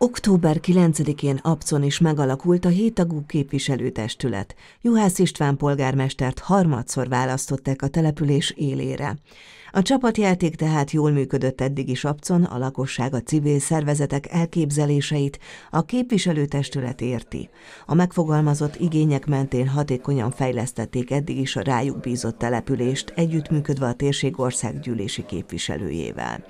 Október 9-én Abcon is megalakult a héttagú képviselőtestület. Juhász István polgármestert harmadszor választották a település élére. A csapatjáték tehát jól működött eddig is Abcon, a lakosság a civil szervezetek elképzeléseit a képviselőtestület érti. A megfogalmazott igények mentén hatékonyan fejlesztették eddig is a rájuk bízott települést, együttműködve a térség országgyűlési képviselőjével.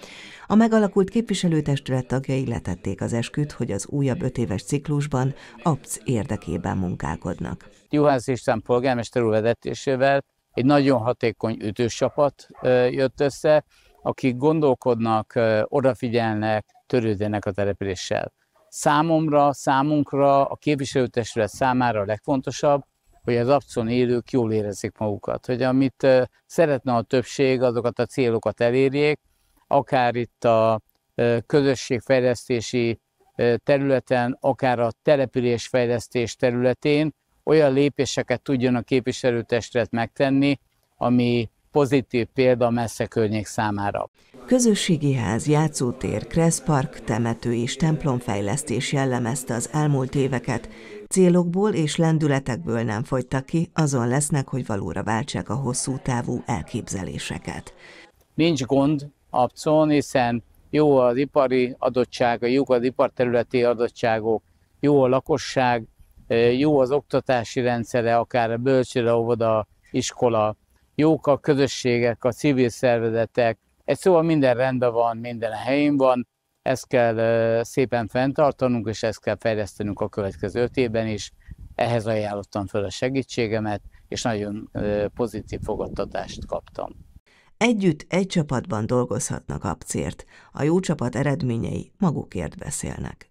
A megalakult képviselőtestület tagjai letették az esküvőt, esküdt, hogy az újabb öt éves ciklusban APC érdekében munkálkodnak. Juhász István polgármester úr vezetésével egy nagyon hatékony ütőcsapat jött össze, akik gondolkodnak, odafigyelnek, törődjenek a településsel. Számomra, számunkra, a képviselőtestület számára a legfontosabb, hogy az abszon élők jól érezzék magukat, hogy amit szeretne a többség, azokat a célokat elérjék, akár itt a közösségfejlesztési területen, akár a településfejlesztés területén olyan lépéseket tudjon a képviselőtestület megtenni, ami pozitív példa a messze környék számára. Közösségi ház, játszótér, Kresszpark, temető és templomfejlesztés jellemezte az elmúlt éveket. Célokból és lendületekből nem fogytak ki, azon lesznek, hogy valóra váltsák a hosszú távú elképzeléseket. Nincs gond abszolút, hiszen jó az ipari adottsága, jók az iparterületi adottságok, jó a lakosság, jó az oktatási rendszere, akár a bölcsőre, óvoda, iskola, jók a közösségek, a civil szervezetek, egy szóval minden rendben van, minden helyén van, ezt kell szépen fenntartanunk, és ezt kell fejlesztenünk a következő öt évben is. Ehhez ajánlottam föl a segítségemet, és nagyon pozitív fogadtatást kaptam. Együtt egy csapatban dolgozhatnak apcért, a jó csapat eredményei magukért beszélnek.